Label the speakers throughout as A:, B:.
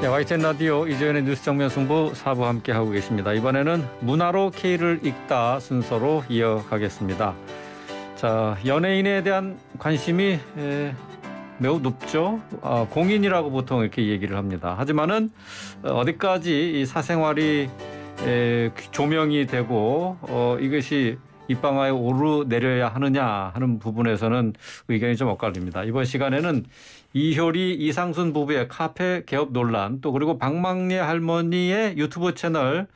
A: 네, YTN 라디오 이재현의 뉴스 정면 승부 사부 함께 하고 계십니다. 이번에는 문화로 K를 읽다 순서로 이어가겠습니다. 자, 연예인에 대한 관심이 에, 매우 높죠. 아, 공인이라고 보통 이렇게 얘기를 합니다. 하지만은 어, 어디까지 이 사생활이 에, 조명이 되고 어, 이것이 입방아에 오르내려야 하느냐 하는 부분에서는 의견이 좀 엇갈립니다. 이번 시간에는 이효리 이상순 부부의 카페 개업 논란 또 그리고 박망래 할머니의 유튜브 채널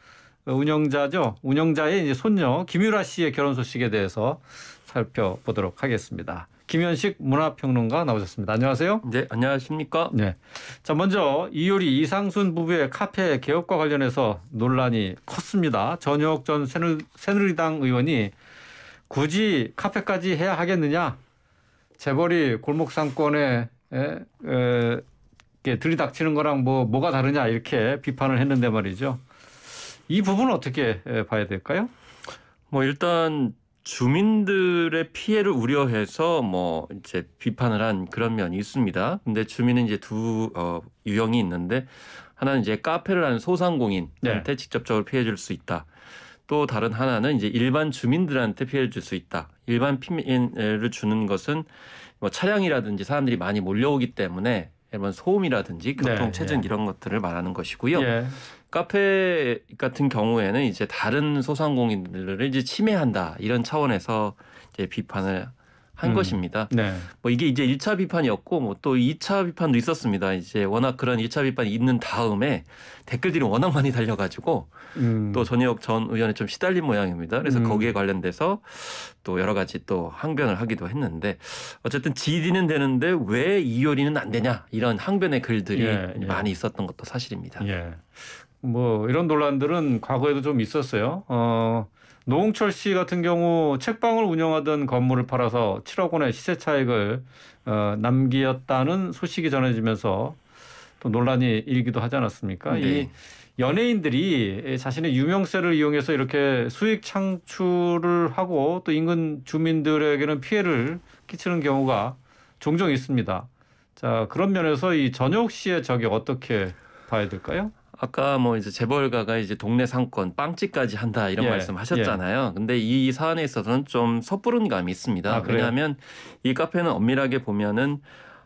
A: 운영자죠. 운영자의 이제 손녀 김유라 씨의 결혼 소식에 대해서 살펴보도록 하겠습니다. 김현식 문화평론가 나오셨습니다. 안녕하세요. 네, 안녕하십니까? 네. 자, 먼저 이효리 이상순 부부의 카페 개업과 관련해서 논란이 컸습니다. 전효전 새누, 새누리당 의원이 굳이 카페까지 해야 하겠느냐? 재벌이 골목 상권에 에, 에, 들이닥치는 거랑 뭐 뭐가 다르냐 이렇게 비판을 했는데 말이죠. 이부분 어떻게 봐야 될까요? 뭐 일단 주민들의 피해를 우려해서 뭐
B: 이제 비판을 한 그런 면이 있습니다. 근데 주민은 이제 두 어, 유형이 있는데 하나는 이제 카페를 하는 소상공인한테 네. 직접적으로 피해 줄 수 있다. 또 다른 하나는 이제 일반 주민들한테 피해를 줄 수 있다. 일반 피해를 주는 것은 뭐 차량이라든지 사람들이 많이 몰려오기 때문에 이런 소음이라든지 네, 교통 네. 체증 네, 이런 것들을 말하는 것이고요. 예. 카페 같은 경우에는 이제 다른 소상공인들을 이제 침해한다 이런 차원에서 이제 비판을 한 음. 것입니다. 네. 뭐 이게 이제 1차 비판이었고 뭐 또 2차 비판도 있었습니다. 이제 워낙 그런 1차 비판이 있는 다음에 댓글들이 워낙 많이 달려가지고 음. 또 전희혁 전 의원이 좀 시달린 모양입니다. 그래서 음. 거기에 관련돼서 또 여러 가지 또 항변을 하기도 했는데 어쨌든 지디는 되는데 왜 이효리는 안 되냐 이런 항변의 글들이 예, 예. 많이 있었던 것도 사실입니다.
A: 예. 뭐 이런 논란들은 과거에도 좀 있었어요. 어, 노홍철 씨 같은 경우 책방을 운영하던 건물을 팔아서 7억 원의 시세 차익을 어, 남기었다는 소식이 전해지면서 또 논란이 일기도 하지 않았습니까? 네. 이 연예인들이 자신의 유명세를 이용해서 이렇게 수익 창출을 하고 또 인근 주민들에게는 피해를 끼치는 경우가 종종 있습니다. 자 그런 면에서 이 전혁 씨의 저격 어떻게 봐야 될까요? 아까 뭐 이제 재벌가가 이제 동네 상권 빵집까지 한다 이런 예, 말씀하셨잖아요.
B: 예. 근데 이 사안에 있어서는 좀 섣부른 감이 있습니다. 아, 왜냐하면 이 카페는 엄밀하게 보면은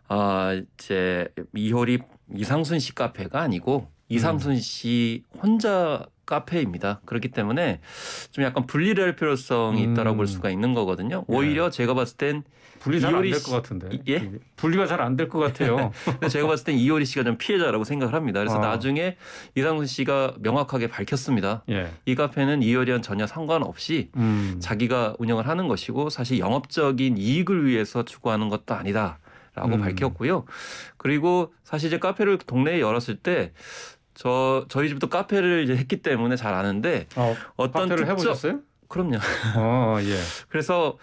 B: 아 이제 이효리 이상순 씨 카페가 아니고 이상순 음. 씨 혼자 카페입니다. 그렇기 때문에 좀 약간 분리를 할 필요성이 음. 있다라고 음. 볼 수가 있는 거거든요. 오히려 예. 제가 봤을 땐 분리 잘안 될 것 같은데. 예? 분리가 잘 안 될 것 같아요. 제가 봤을 땐 이효리 씨가 좀 피해자라고 생각을 합니다. 그래서 아. 나중에 이상순 씨가 명확하게 밝혔습니다. 예. 이 카페는 이효리와 전혀 상관없이 음. 자기가 운영을 하는 것이고 사실 영업적인 이익을 위해서 추구하는 것도 아니다. 라고 음. 밝혔고요. 그리고 사실 이제 카페를 동네에 열었을 때저 저희 집도 카페를 이제 했기 때문에 잘 아는데 어, 어떤 카페를 특정, 해보셨어요? 그럼요. 어, 예. 그래서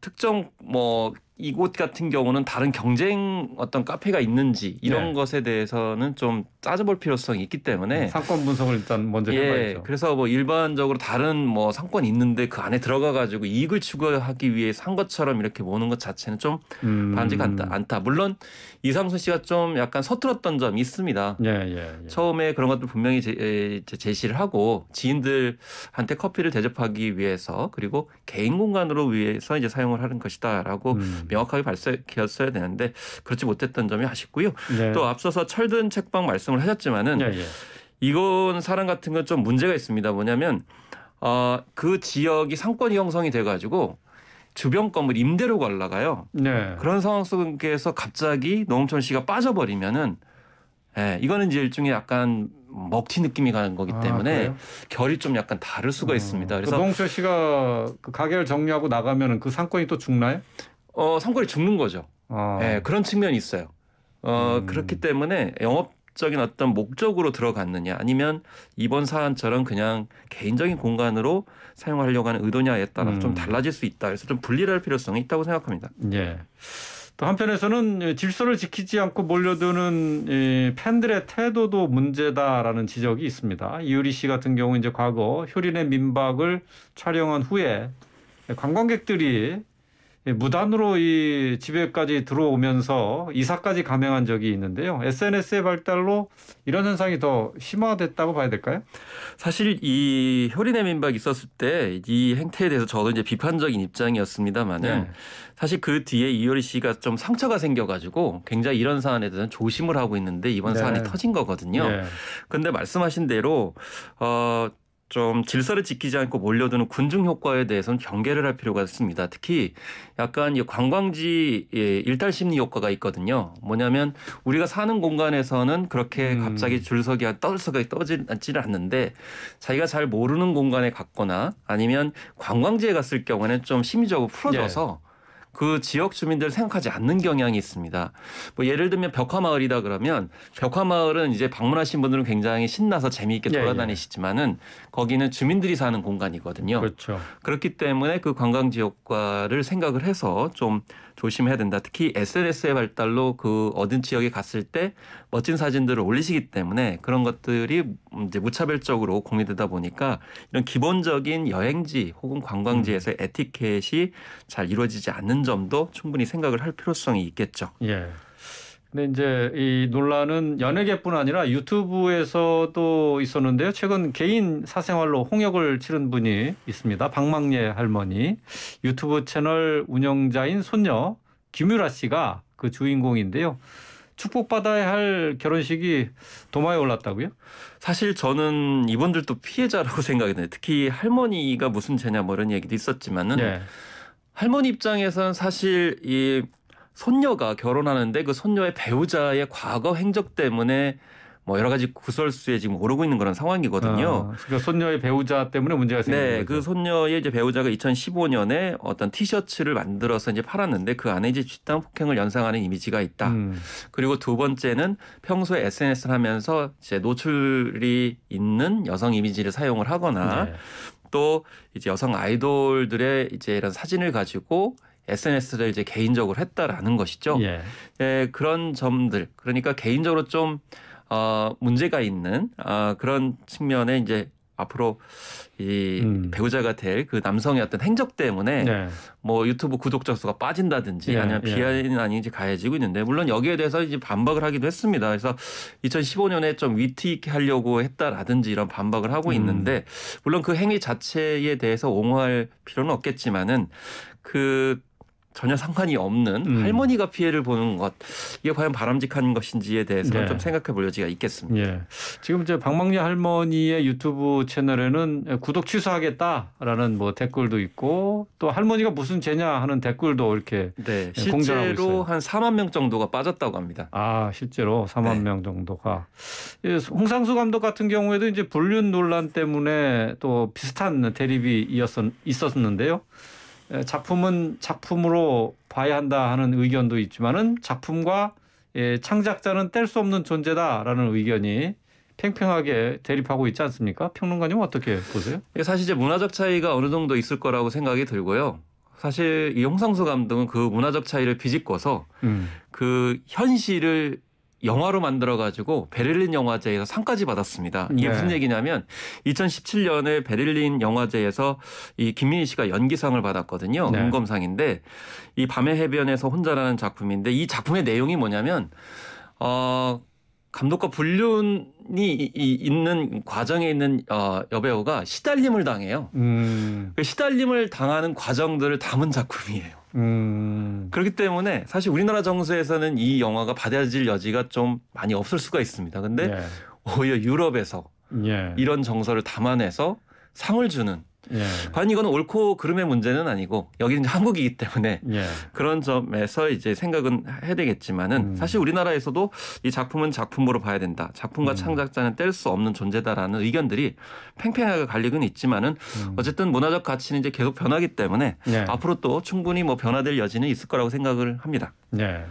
B: 특정 뭐 이곳 같은 경우는 다른 경쟁 어떤 카페가 있는지 이런 네. 것에 대해서는 좀 따져볼 필요성이 있기 때문에 음, 상권 분석을 일단 먼저 예, 해봐야죠. 그래서 뭐 일반적으로 다른 뭐 상권 있는데 그 안에 들어가 가지고 이익을 추구하기 위해 산 것처럼 이렇게 보는것 자체는 좀
A: 음. 반지한다
B: 않다. 물론 이상순 씨가 좀 약간 서툴었던 점이 있습니다. 예, 예, 예. 처음에 그런 것들 분명히 제, 제시를 하고 지인들한테 커피를 대접하기 위해서 그리고 개인 공간으로 위해서 이제 사용을 하는 것이다라고 음. 명확하게 밝혔어야 되는데 그렇지 못했던 점이 아쉽고요. 예. 또 앞서서 철든 책방 말씀 말씀을 하셨지만은 예, 예. 이건 사람 같은 건 좀 문제가 있습니다. 뭐냐면 어, 그 지역이 상권이 형성이 돼가지고 주변 건물 임대로 올라가요. 네. 그런 상황 속에서 갑자기 농촌 씨가 빠져버리면은 예, 이거는 이제 일종의 약간 먹튀 느낌이 가는 거기 아, 때문에 아, 결이 좀 약간 다를 수가 어. 있습니다. 그 그래서 그노홍
A: 씨가 그 가게를 정리하고 나가면은 그 상권이 또 죽나요? 어, 상권이 죽는
B: 거죠. 아. 예, 그런 측면이 있어요. 어, 음. 그렇기 때문에 영업 적인 어떤 목적으로 들어갔느냐 아니면 이번 사안처럼 그냥 개인적인 공간으로 사용하려고 하는 의도냐에 따라 음. 좀 달라질 수 있다. 그래서 좀 분리를 할 필요성이 있다고 생각합니다.
A: 예. 또 한편에서는 질서를 지키지 않고 몰려드는 팬들의 태도도 문제다라는 지적이 있습니다. 이유리 씨 같은 경우 이제 과거 효린의 민박을 촬영한 후에 관광객들이 예, 무단으로 이 집에까지 들어오면서 이사까지 감행한 적이 있는데요. SNS의 발달로 이런 현상이 더 심화됐다고 봐야 될까요? 사실 이 효리네 민박 있었을 때
B: 이 행태에 대해서 저도 이제 비판적인 입장이었습니다만은 네. 사실 그 뒤에 이효리 씨가 좀 상처가 생겨가지고 굉장히 이런 사안에 대한 조심을 하고 있는데 이번 네. 사안이 터진 거거든요. 네. 근데 말씀하신 대로 어좀 질서를 지키지 않고 몰려드는 군중 효과에 대해서는 경계를 할 필요가 있습니다. 특히 약간 관광지 예, 일탈 심리 효과가 있거든요. 뭐냐면 우리가 사는 공간에서는 그렇게 음. 갑자기 줄서기 떠 떨서기 떠지지는 않는데 자기가 잘 모르는 공간에 갔거나 아니면 관광지에 갔을 경우에는 좀 심리적으로 풀어져서 예. 그 지역 주민들 생각하지 않는 경향이 있습니다. 뭐 예를 들면 벽화마을이다 그러면 벽화마을은 이제 방문하신 분들은 굉장히 신나서 재미있게 예, 예. 돌아다니시지만은 거기는 주민들이 사는 공간이거든요. 그렇죠. 그렇기 때문에 그 관광 지역과를 생각을 해서 좀 조심해야 된다. 특히 SNS의 발달로 그 얻은 지역에 갔을 때 멋진 사진들을 올리시기 때문에 그런 것들이 음, 이제 무차별적으로 공유되다 보니까 이런 기본적인 여행지 혹은 관광지에서 음. 에티켓이 잘 이루어지지 않는 점도 충분히 생각을 할 필요성이 있겠죠.
A: 예. 근데 이제 이 논란은 연예계뿐 아니라 유튜브에서도 있었는데요. 최근 개인 사생활로 홍역을 치른 분이 있습니다. 박망예 할머니 유튜브 채널 운영자인 손녀 김유라 씨가 그 주인공인데요. 축복받아야 할 결혼식이 도마에 올랐다고요? 사실 저는 이분들도 피해자라고 생각이 네요 특히 할머니가
B: 무슨 죄냐 뭐 이런 얘기도 있었지만은 네. 할머니 입장에서는 사실 이 손녀가 결혼하는데 그 손녀의 배우자의 과거 행적 때문에 뭐 여러 가지 구설수에 지금 오르고 있는 그런 상황이거든요. 아, 그 손녀의 배우자 때문에 문제가 생긴 네, 거죠. 그 손녀의 이제 배우자가 2015년에 어떤 티셔츠를 만들어서 이제 팔았는데 그 안에 이제 집단 폭행을 연상하는 이미지가 있다. 음. 그리고 두 번째는 평소에 SNS를 하면서 이제 노출이 있는 여성 이미지를 사용을 하거나 네. 또 이제 여성 아이돌들의 이제 이런 사진을 가지고 SNS를 이제 개인적으로 했다라는 것이죠. 예. 예, 그런 점들 그러니까 개인적으로 좀 어, 문제가 있는 어, 그런 측면에 이제 앞으로 이 음. 배우자가 될 그 남성의 어떤 행적 때문에 네. 뭐 유튜브 구독자 수가 빠진다든지 예, 아니면 비하인 예. 아닌지 가해지고 있는데 물론 여기에 대해서 이제 반박을 하기도 했습니다. 그래서 2015년에 좀 위트 있게 하려고 했다라든지 이런 반박을 하고 음. 있는데 음. 물론 그 행위 자체에 대해서 옹호할 필요는 없겠지만은 그 전혀 상관이 없는 음.
A: 할머니가 피해를 보는 것 이게 과연 바람직한 것인지에 대해서는 네. 좀 생각해 볼 여지가 있겠습니다. 예. 지금 이제 방망녀 할머니의 유튜브 채널에는 구독 취소하겠다라는 뭐 댓글도 있고 또 할머니가 무슨 죄냐 하는 댓글도 이렇게 네. 예, 실제로 한 4만 명 정도가 빠졌다고 합니다. 아 실제로 4만 네. 명 정도가 예, 홍상수 감독 같은 경우에도 이제 불륜 논란 때문에 또 비슷한 대립이 이었, 있었는데요. 작품은 작품으로 봐야 한다 하는 의견도 있지만은 작품과 예, 창작자는 뗄 수 없는 존재다라는 의견이 팽팽하게 대립하고 있지 않습니까? 평론가님 어떻게 보세요? 사실 이제 문화적 차이가
B: 어느 정도 있을 거라고 생각이 들고요. 사실 이 홍상수 감독은 그 문화적 차이를 비집고서 음. 그 현실을 영화로 만들어가지고 베를린 영화제에서 상까지 받았습니다. 이게 네. 무슨 얘기냐면 2017년에 베를린 영화제에서 이 김민희 씨가 연기상을 받았거든요. 네. 은검상인데 이 밤의 해변에서 혼자라는 작품인데 이 작품의 내용이 뭐냐면 어 감독과 불륜이 있는 과정에 있는 어, 여배우가 시달림을 당해요.
A: 음.
B: 그 시달림을 당하는 과정들을 담은 작품이에요.
A: 음.
B: 그렇기 때문에 사실 우리나라 정서에서는 이 영화가 받아질 여지가 좀 많이 없을 수가 있습니다. 근데 예. 오히려 유럽에서 예. 이런 정서를 담아내서 상을 주는 예. 과연 이건 옳고 그름의 문제는 아니고 여기는 한국이기 때문에 예. 그런 점에서 이제 생각은 해야 되겠지만은 음. 사실 우리나라에서도 이 작품은 작품으로 봐야 된다. 작품과 음. 창작자는 뗄 수 없는 존재다라는 의견들이 팽팽하게 갈리긴 있지만은 음. 어쨌든 문화적 가치는 이제 계속 변하기 때문에 예. 앞으로 또 충분히 뭐 변화될 여지는 있을 거라고 생각을 합니다.
A: 네.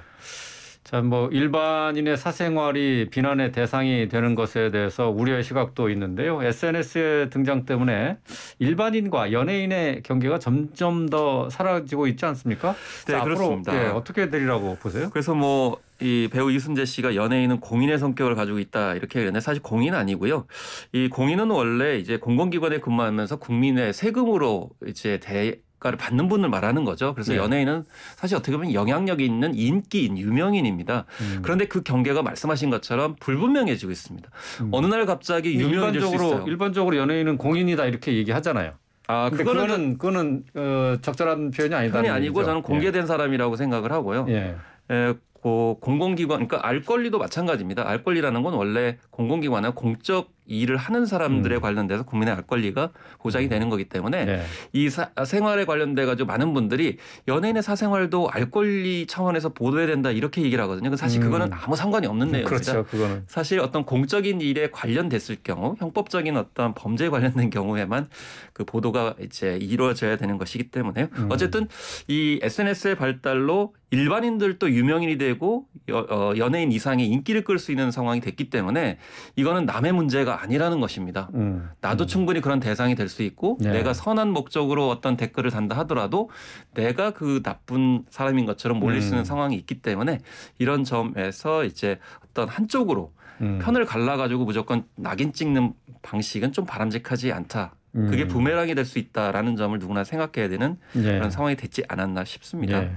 A: 자, 뭐 일반인의 사생활이 비난의 대상이 되는 것에 대해서 우려의 시각도 있는데요. SNS의 등장 때문에 일반인과 연예인의 경계가 점점 더 사라지고 있지 않습니까? 네, 자, 그렇습니다. 앞으로, 예, 어떻게
B: 되리라고 보세요? 그래서 뭐 이 배우 이순재 씨가 연예인은 공인의 성격을 가지고 있다 이렇게 얘기했는데 사실 공인 아니고요. 이 공인은 원래 이제 공공기관에 근무하면서 국민의 세금으로 이제 대, 평가를 받는 분을 말하는 거죠. 그래서 네. 연예인은 사실 어떻게 보면 영향력이 있는 인기인 유명인입니다. 음. 그런데 그 경계가 말씀하신 것처럼 불분명해지고 있습니다.
A: 음. 어느 날 갑자기 유명해질 일반적으로, 수 있어요. 일반적으로 연예인은 공인이다 이렇게 얘기하잖아요. 아, 그거는 그거는, 그거는 어, 적절한 표현이 아니다. 아니 아니고 저는 공개된 예. 사람이라고 생각을 하고요. 예.
B: 에, 예, 고 공공기관 그러니까 알 권리도 마찬가지입니다. 알 권리라는 건 원래 공공기관의 공적 일을 하는 사람들에 음. 관련돼서 국민의 알 권리가 보장이 음. 되는 거기 때문에 네. 이 사, 생활에 관련돼 가지고 많은 분들이 연예인의 사생활도 알 권리 차원에서 보도해야 된다 이렇게 얘기를 하거든요. 사실 그거는 음. 아무 상관이 없는 내용이죠. 음, 그렇죠, 그거는. 사실 어떤 공적인 일에 관련됐을 경우 형법적인 어떤 범죄에 관련된 경우에만 그 보도가 이제 이루어져야 되는 것이기 때문에요. 음. 어쨌든 이 SNS의 발달로 일반인들도 유명인이 되고 어, 연예인 이상의 인기를 끌 수 있는 상황이 됐기 때문에 이거는 남의 문제가 아니라는 것입니다. 음. 음. 나도 음. 충분히 그런 대상이 될 수 있고 네. 내가 선한 목적으로 어떤 댓글을 단다 하더라도 내가 그 나쁜 사람인 것처럼 몰릴 음. 수 있는 음. 상황이 있기 때문에 이런 점에서 이제 어떤 한쪽으로 음. 편을 갈라가지고 무조건 낙인 찍는 방식은 좀 바람직하지 않다. 그게 부메랑이 될 수 있다라는
A: 점을 누구나 생각해야 되는 네. 그런
B: 상황이 됐지 않았나 싶습니다. 네.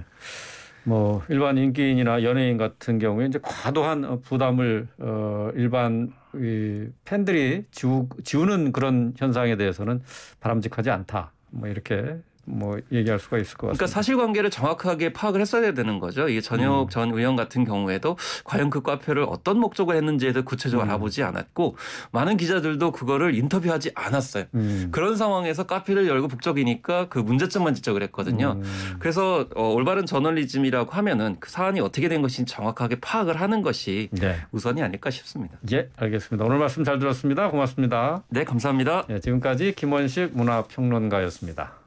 A: 뭐 일반 인기인이나 연예인 같은 경우에 이제 과도한 어, 부담을 어 일반 이 팬들이 지우, 지우는 그런 현상에 대해서는 바람직하지 않다. 뭐 이렇게 뭐 얘기할 수가 있을 것 그러니까 같습니다. 그러니까 사실관계를 정확하게 파악을 했어야 되는 거죠. 이
B: 전역 음. 전 의원 같은 경우에도 과연 그 카페를 어떤 목적을 했는지에 대해 구체적으로 음. 알아보지 않았고 많은 기자들도 그거를 인터뷰하지 않았어요. 음. 그런 상황에서 카페를 열고 북적이니까 그 문제점만 지적을 했거든요. 음. 그래서 어, 올바른 저널리즘이라고 하면은 그 사안이 어떻게 된 것인지 정확하게 파악을 하는 것이 네. 우선이 아닐까 싶습니다. 예, 알겠습니다. 오늘
A: 말씀 잘 들었습니다. 고맙습니다. 네, 감사합니다. 예, 지금까지 김원식 문화평론가였습니다.